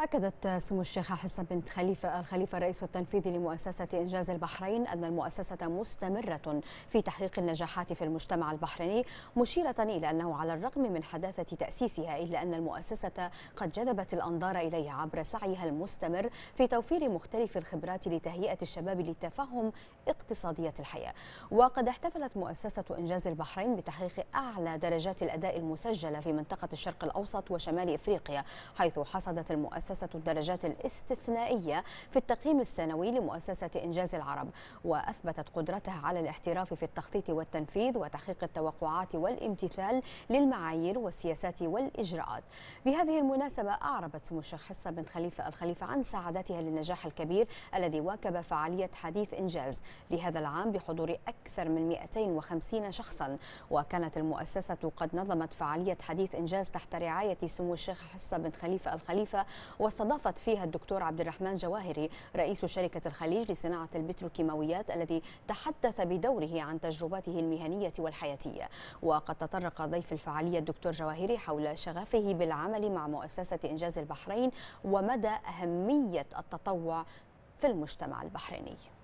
أكدت سمو الشيخة حسن بنت خليفة الخليفة الرئيس التنفيذي لمؤسسة إنجاز البحرين أن المؤسسة مستمرة في تحقيق النجاحات في المجتمع البحريني مشيرة إلى أنه على الرغم من حداثة تأسيسها إلا أن المؤسسة قد جذبت الأنظار إليها عبر سعيها المستمر في توفير مختلف الخبرات لتهيئة الشباب لتفهم اقتصادية الحياة وقد احتفلت مؤسسة إنجاز البحرين بتحقيق أعلى درجات الأداء المسجلة في منطقة الشرق الأوسط وشمال إفريقيا حيث حصدت المؤسسة مؤسسة الدرجات الاستثنائية في التقييم السنوي لمؤسسة إنجاز العرب وأثبتت قدرتها على الاحتراف في التخطيط والتنفيذ وتحقيق التوقعات والامتثال للمعايير والسياسات والإجراءات بهذه المناسبة أعربت سمو الشيخ حصة بن خليفة الخليفة عن سعادتها للنجاح الكبير الذي واكب فعالية حديث إنجاز لهذا العام بحضور أكثر من 250 شخصا وكانت المؤسسة قد نظمت فعالية حديث إنجاز تحت رعاية سمو الشيخ حصة بن خليفة الخليفة واستضافت فيها الدكتور عبد الرحمن جواهري رئيس شركة الخليج لصناعة البتروكيماويات الذي تحدث بدوره عن تجربته المهنية والحياتية وقد تطرق ضيف الفعالية الدكتور جواهري حول شغفه بالعمل مع مؤسسة إنجاز البحرين ومدى أهمية التطوع في المجتمع البحريني